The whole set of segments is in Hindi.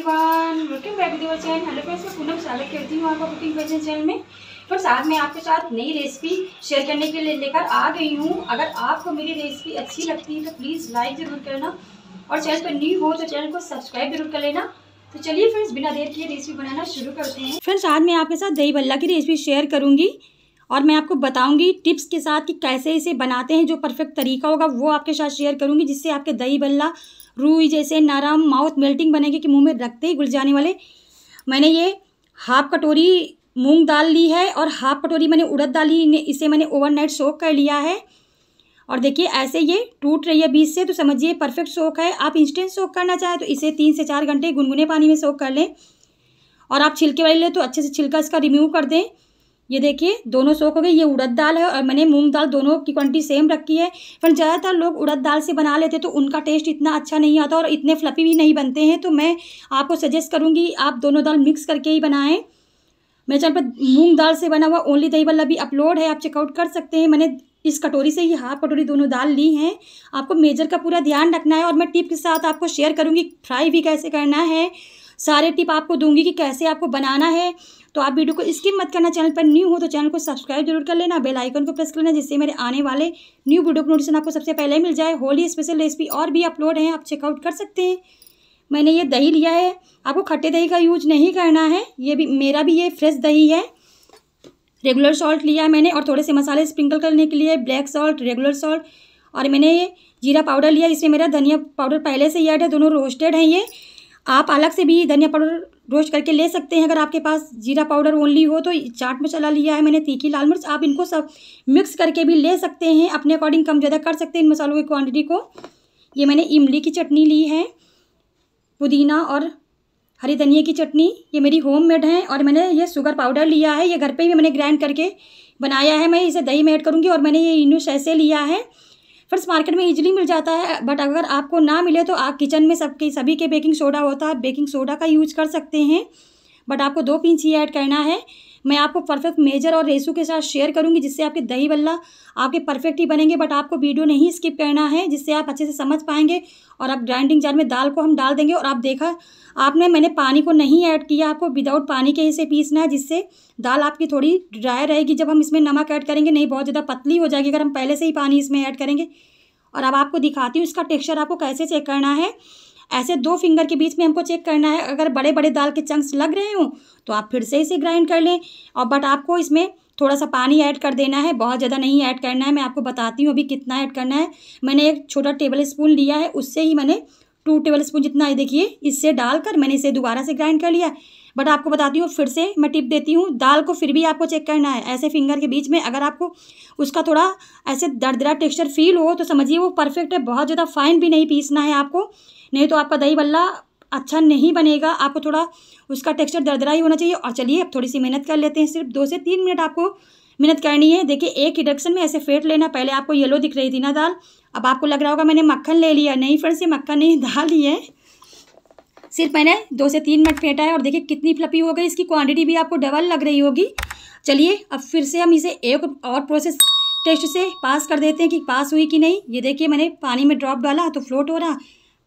everyone welcome back to channel hello friends मैं पूनम स्वागत करती हूँ आपका कुकिंग फैशन चैनल में फ्रेंड्स आज मैं आपके साथ नई रेसिपी शेयर करने के लिए लेकर आ गई हूँ अगर आपको मेरी रेसिपी अच्छी लगती है तो प्लीज़ लाइक ज़रूर करना और चैनल पर न्यू हो तो चैनल को सब्सक्राइब जरूर कर लेना तो चलिए फ्रेंड्स बिना देर के रेसिपी बनाना शुरू करते हैं फ्रेंड्स आज मैं आपके साथ दही भल्ला की रेसिपी शेयर करूँगी और मैं आपको बताऊंगी टिप्स के साथ कि कैसे इसे बनाते हैं जो परफेक्ट तरीका होगा वो आपके साथ शेयर करूंगी जिससे आपके दही बल्ला रूई जैसे नरम माउथ मेल्टिंग बनेंगे कि मुंह में रखते ही घुल जाने वाले मैंने ये हाफ कटोरी मूंग दाल ली है और हाफ कटोरी मैंने उड़द दाल ली इसे मैंने ओवर नाइट कर लिया है और देखिए ऐसे ये टूट रही है बीच से तो समझिए परफेक्ट सोख है आप इंस्टेंट सोख करना चाहें तो इसे तीन से चार घंटे गुनगुने पानी में सोख कर लें और आप छिलके वाले लें तो अच्छे से छिलका इसका रिमूव कर दें ये देखिए दोनों सोख हो गए ये उड़द दाल है और मैंने मूंग दाल दोनों की क्वांटिटी सेम रखी है पर ज़्यादातर लोग उड़द दाल से बना लेते हैं तो उनका टेस्ट इतना अच्छा नहीं आता और इतने फ्लफी भी नहीं बनते हैं तो मैं आपको सजेस्ट करूँगी आप दोनों दाल मिक्स करके ही बनाएँ मेरे चैनल पर मूंग दाल से बना हुआ ओनली दही वाला भी अपलोड है आप चेकआउट कर सकते हैं मैंने इस कटोरी से ही हाफ कटोरी दोनों दाल ली हैं आपको मेजर का पूरा ध्यान रखना है और मैं टिप के साथ आपको शेयर करूँगी फ्राई भी कैसे करना है सारे टिप आपको दूंगी कि कैसे आपको बनाना है तो आप वीडियो को स्किप मत करना चैनल पर न्यू हो तो चैनल को सब्सक्राइब जरूर कर लेना बेल आइकन को प्रेस कर लेना जिससे मेरे आने वाले न्यू वीडियो को नोटिसन आपको सबसे पहले मिल जाए होली स्पेशल रेसिपी और भी अपलोड हैं आप चेकआउट कर सकते हैं मैंने ये दही लिया है आपको खट्टे दही का यूज नहीं करना है ये भी मेरा भी ये फ्रेश दही है रेगुलर सॉल्ट लिया है मैंने और थोड़े से मसाले स्प्रिंकल करने के लिए ब्लैक सॉल्ट रेगुलर सॉल्ट और मैंने जीरा पाउडर लिया इसमें मेरा धनिया पाउडर पहले से ही ऐड है दोनों रोस्टेड हैं ये आप अलग से भी धनिया पाउडर रोस्ट करके ले सकते हैं अगर आपके पास जीरा पाउडर ओनली हो तो चाट मसाला लिया है मैंने तीखी लाल मिर्च आप इनको सब मिक्स करके भी ले सकते हैं अपने अकॉर्डिंग कम ज़्यादा कर सकते हैं इन मसालों की क्वांटिटी को ये मैंने इमली की चटनी ली है पुदीना और हरी धनिया की चटनी ये मेरी होम मेड है और मैंने ये शुगर पाउडर लिया है ये घर पर भी मैंने ग्राइंड करके बनाया है मैं इसे दही में ऐड करूँगी और मैंने ये इनो सैसे लिया है फ्रेंड्स मार्केट में इजीली मिल जाता है बट अगर आपको ना मिले तो आप किचन में सबके सभी के बेकिंग सोडा होता है बेकिंग सोडा का यूज कर सकते हैं बट आपको दो पिंच ही ऐड करना है मैं आपको परफेक्ट मेजर और रेसू के साथ शेयर करूँगी जिससे आपके दही बल्ला आपके परफेक्ट ही बनेंगे बट आपको वीडियो नहीं स्किप करना है जिससे आप अच्छे से समझ पाएंगे और आप ग्राइंडिंग जार में दाल को हम डाल देंगे और आप देखा आपने मैंने पानी को नहीं ऐड किया आपको विदाउट पानी के इसे पीसना है जिससे दाल आपकी थोड़ी ड्राई रहेगी जब हम इसमें नमक ऐड करेंगे नहीं बहुत ज़्यादा पतली हो जाएगी अगर हम पहले से ही पानी इसमें ऐड करेंगे और अब आपको दिखाती हूँ इसका टेक्स्चर आपको कैसे चेक करना है ऐसे दो फिंगर के बीच में हमको चेक करना है अगर बड़े बड़े दाल के चंक्स लग रहे हों तो आप फिर से इसे ग्राइंड कर लें और बट आपको इसमें थोड़ा सा पानी ऐड कर देना है बहुत ज़्यादा नहीं ऐड करना है मैं आपको बताती हूँ अभी कितना ऐड करना है मैंने एक छोटा टेबल स्पून लिया है उससे ही मैंने टू टेबल स्पून जितना है देखिए इससे डालकर मैंने इसे दोबारा से ग्राइंड कर लिया बट आपको बताती हूँ फिर से मैं टिप देती हूँ दाल को फिर भी आपको चेक करना है ऐसे फिंगर के बीच में अगर आपको उसका थोड़ा ऐसे दर्दरा टेक्सचर फील हो तो समझिए वो परफेक्ट है बहुत ज़्यादा फाइन भी नहीं पीसना है आपको नहीं तो आपका दही बल्ला अच्छा नहीं बनेगा आपको थोड़ा उसका टेक्स्चर दर्दरा ही होना चाहिए और चलिए अब थोड़ी सी मेहनत कर लेते हैं सिर्फ दो से तीन मिनट आपको मेहनत करनी है देखिए एक इडक्शन में ऐसे फेंट लेना पहले आपको येलो दिख रही थी ना दाल अब आपको लग रहा होगा मैंने मक्खन ले लिया नहीं फिर से मक्खन नहीं दाल ही है सिर्फ मैंने दो से तीन मिनट फेंटा है और देखिए कितनी फ्लपी हो गई इसकी क्वांटिटी भी आपको डबल लग रही होगी चलिए अब फिर से हम इसे एक और प्रोसेस टेस्ट से पास कर देते हैं कि पास हुई कि नहीं ये देखिए मैंने पानी में ड्रॉप डाला तो फ्लोट हो रहा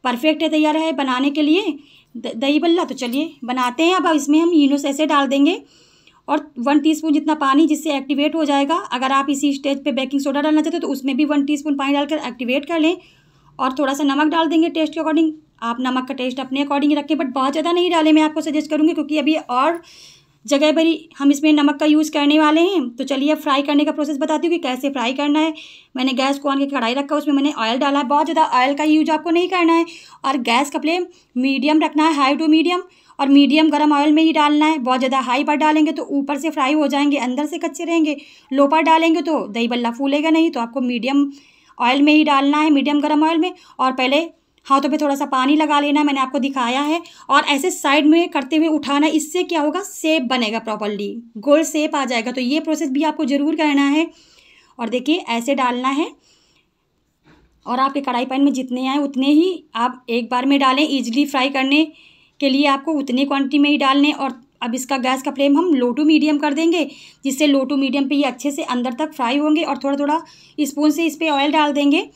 परफेक्ट है तैयार है बनाने के लिए दही बल्ला तो चलिए बनाते हैं अब इसमें हम यूनोस ऐसे डाल देंगे और वन टीस्पून जितना पानी जिससे एक्टिवेट हो जाएगा अगर आप इसी स्टेज पे बेकिंग सोडा डालना चाहते हो तो उसमें भी वन टीस्पून पानी डालकर एक्टिवेट कर लें और थोड़ा सा नमक डाल देंगे टेस्ट के अकॉर्डिंग आप नमक का टेस्ट अपने अकॉर्डिंग रखें बट बहुत ज़्यादा नहीं डालें मैं आपको सजेस्ट करूँगी क्योंकि अभी और जगह पर ही हम इसमें नमक का यूज़ करने वाले हैं तो चलिए फ्राई करने का प्रोसेस बताती हूँ कि कैसे फ्राई करना है मैंने गैस को ऑन के कढ़ाई रखा उसमें मैंने ऑयल डाला है बहुत ज़्यादा ऑयल का यूज आपको नहीं करना है और गैस का फ्लेम मीडियम रखना है हाई टू मीडियम और मीडियम गर्म ऑयल में ही डालना है बहुत ज़्यादा हाई पर डालेंगे तो ऊपर से फ्राई हो जाएंगे अंदर से कच्चे रहेंगे लो पर डालेंगे तो दही बल्ला फूलेगा नहीं तो आपको मीडियम ऑयल में ही डालना है मीडियम गर्म ऑयल में और पहले हाथों पे थोड़ा सा पानी लगा लेना मैंने आपको दिखाया है और ऐसे साइड में करते हुए उठाना इससे क्या होगा सेप बनेगा प्रॉपरली गोल सेप आ जाएगा तो ये प्रोसेस भी आपको ज़रूर करना है और देखिए ऐसे डालना है और आपके कढ़ाई पैन में जितने आए उतने ही आप एक बार में डालें ईजिली फ्राई करने के लिए आपको उतनी क्वांटिटी में ही डालने और अब इसका गैस का फ्लेम हम लो टू मीडियम कर देंगे जिससे लो टू मीडियम पे ये अच्छे से अंदर तक फ्राई होंगे और थोड़ा थोड़ा स्पून से इस पर ऑयल डाल देंगे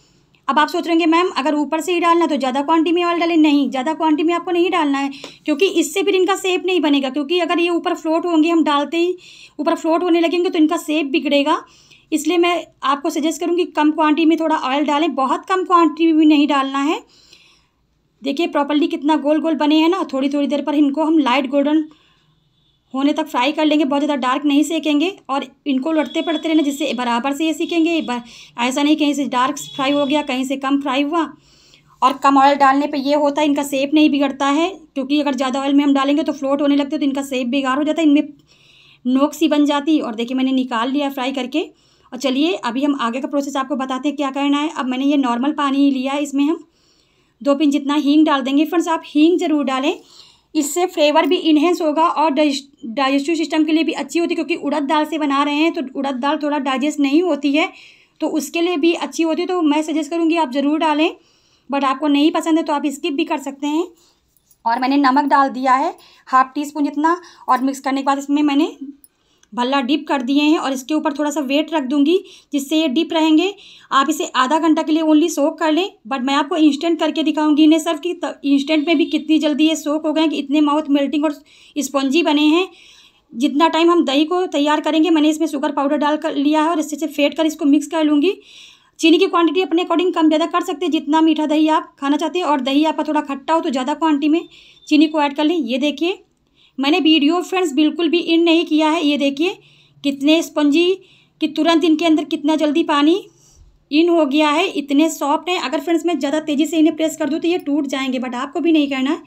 अब आप सोच रहे होंगे मैम अगर ऊपर से ही डालना तो ज़्यादा क्वांटिटी में ऑयल डालें नहीं ज़्यादा क्वांटिटी में आपको नहीं डालना है क्योंकि इससे फिर इनका सेप नहीं बनेगा क्योंकि अगर ये ऊपर फ्लोट होंगे हम डालते ही ऊपर फ्लोट होने लगेंगे तो इनका सेप बिगड़ेगा इसलिए मैं आपको सजेस्ट करूँगी कम क्वांटिटी में थोड़ा ऑयल डालें बहुत कम क्वांटिटी में भी नहीं डालना है देखिए प्रॉपरली कितना गोल गोल बने हैं ना थोड़ी थोड़ी देर पर इनको हम लाइट गोल्डन होने तक फ्राई कर लेंगे बहुत ज़्यादा डार्क नहीं सेकेंगे और इनको लड़ते पड़ते रहना जिससे बराबर से ये सीखेंगे ऐसा नहीं कहीं से डार्क फ्राई हो गया कहीं से कम फ्राई हुआ और कम ऑयल डालने पे ये होता है इनका सेप नहीं बिगड़ता है क्योंकि अगर ज़्यादा ऑयल में हम डालेंगे तो फ्लोट होने लगते तो इनका सेप बेकार हो जाता है इनमें नोक सी बन जाती और देखिए मैंने निकाल लिया फ्राई करके और चलिए अभी हम आगे का प्रोसेस आपको बताते हैं क्या करना है अब मैंने ये नॉर्मल पानी लिया इसमें हम दो पिन जितना हींग डाल देंगे फ्रेंड्स आप हींग ज़रूर डालें इससे फ्लेवर भी इन्हेंस होगा और डाइजेस्टिव सिस्टम के लिए भी अच्छी होती है क्योंकि उड़द दाल से बना रहे हैं तो उड़द दाल थोड़ा डाइजेस्ट नहीं होती है तो उसके लिए भी अच्छी होती है तो मैं सजेस्ट करूँगी आप ज़रूर डालें बट आपको नहीं पसंद है तो आप स्किप भी कर सकते हैं और मैंने नमक डाल दिया है हाफ़ टी स्पून जितना और मिक्स करने के बाद इसमें मैंने भल्ला डिप कर दिए हैं और इसके ऊपर थोड़ा सा वेट रख दूंगी जिससे ये डिप रहेंगे आप इसे आधा घंटा के लिए ओनली सोक कर लें बट मैं आपको इंस्टेंट करके दिखाऊंगी इन्हें सर्व कि इंस्टेंट में भी कितनी जल्दी ये सोक हो गए कि इतने माउथ मेल्टिंग और स्पंजी बने हैं जितना टाइम हम दही को तैयार करेंगे मैंने इसमें शुगर पाउडर डाल कर लिया है और इससे से फेट कर इसको मिक्स कर लूँगी चीनी की क्वांटिटी अपने अकॉर्डिंग कम ज़्यादा कर सकते हैं जितना मीठा दही आप खाना चाहते हैं और दही आपका थोड़ा खट्टा हो तो ज़्यादा क्वांटिटी में चीनी को ऐड कर लें ये देखिए मैंने वीडियो फ्रेंड्स बिल्कुल भी इन नहीं किया है ये देखिए कितने स्पंजी कि तुरंत इनके अंदर कितना जल्दी पानी इन हो गया है इतने सॉफ्ट हैं अगर फ्रेंड्स मैं ज़्यादा तेज़ी से इन्हें प्रेस कर दूँ तो ये टूट जाएंगे बट आपको भी नहीं करना है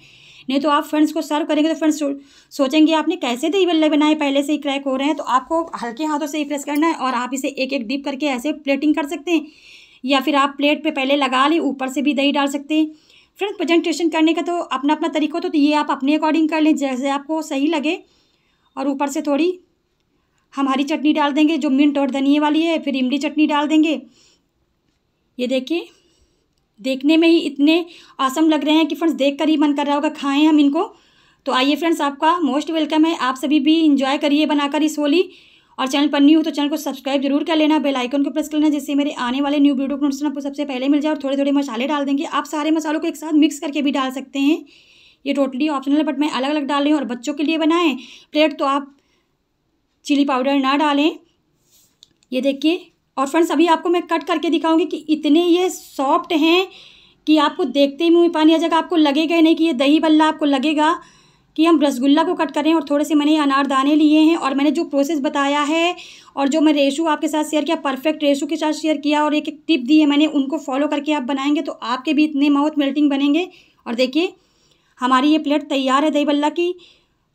नहीं तो आप फ्रेंड्स को सर्व करेंगे तो फ्रेंड्स सोचेंगे आपने कैसे दही तो बल्ले बनाए पहले से ही क्रैक हो रहे हैं तो आपको हल्के हाथों से ही प्रेस करना है और आप इसे एक एक डिप करके ऐसे प्लेटिंग कर सकते हैं या फिर आप प्लेट पे पहले लगा लें ऊपर से भी दही डाल सकते हैं फ्रेंड प्रेजेंटेशन करने का तो अपना अपना तरीका होता तो ये आप अपने अकॉर्डिंग कर लें जैसे आपको सही लगे और ऊपर से थोड़ी हम हरी चटनी डाल देंगे जो मिंट और धनिए वाली है फिर इमली चटनी डाल देंगे ये देखिए देखने में ही इतने आसम लग रहे हैं कि फ्रेंड्स देख कर ही मन कर रहा होगा खाएँ हम इनको तो आइए फ्रेंड्स आपका मोस्ट वेलकम है आप सभी भी इंजॉय करिए बनाकर इस होली और चैनल पर न्यू हो तो चैनल को सब्सक्राइब जरूर कर लेना बेल आइकन को प्रेस कर लेना जिससे मेरे आने वाले न्यू वीडियो को नोटिस आपको सबसे पहले मिल जाए और थोड़े थोड़े मसाले डाल देंगे आप सारे मसालों को एक साथ मिक्स करके भी डाल सकते हैं ये टोटली ऑप्शनल है बट मैं अलग अलग डाल रही हूँ और बच्चों के लिए बनाएं प्लेट तो आप चिली पाउडर ना डालें ये देखिए और फ्रेंड्स अभी आपको मैं कट करके दिखाऊंगी कि इतने ये सॉफ्ट हैं कि आपको देखते ही मुँह पानी आ जाएगा आपको लगेगा ही नहीं कि ये दही बल्ला आपको लगेगा कि हम रसगुल्ला को कट करें और थोड़े से मैंने अनारदाने लिए हैं और मैंने जो प्रोसेस बताया है और जो मैं रेशू आपके साथ शेयर किया परफेक्ट रेशू के साथ शेयर किया और एक एक टिप दी है मैंने उनको फॉलो करके आप बनाएंगे तो आपके भी इतने माउथ मेल्टिंग बनेंगे और देखिए हमारी ये प्लेट तैयार है दही बल्ला की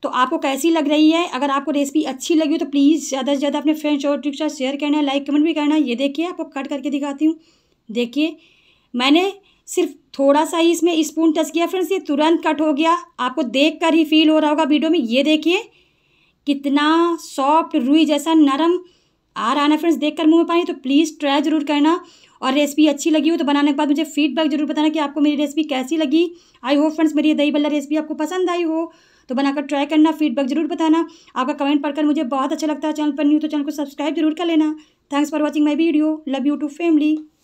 तो आपको कैसी लग रही है अगर आपको रेसिपी अच्छी लगी हो तो प्लीज़ ज़्यादा से ज़्यादा अपने फ्रेंड्स और ट्रिक्स शेयर करना है लाइक कमेंट भी करना है ये देखिए आपको कट करके दिखाती हूँ देखिए मैंने सिर्फ थोड़ा सा ही इसमें स्पून टच किया फ्रेंड्स ये तुरंत कट हो गया आपको देख कर ही फील हो रहा होगा वीडियो में ये देखिए कितना सॉफ्ट रुई जैसा नरम आ रहा है ना फ्रेंड्स देखकर मुंह में पानी तो प्लीज़ ट्राई ज़रूर करना और रेसिपी अच्छी लगी हो तो बनाने के बाद मुझे फीडबैक जरूर बताना कि आपको मेरी रेसिपी कैसी लगी आई होप फ्रेंड्स मेरी ये दही बल्ला रेसिपी आपको पसंद आई हो तो बनाकर ट्राई करना फीडबैक जरूर बताना आपका कमेंट पढ़कर मुझे बहुत अच्छा लगता है चैनल पर न्यू तो चैनल को सब्सक्राइब जरूर कर लेना thanks for watching my video love you too family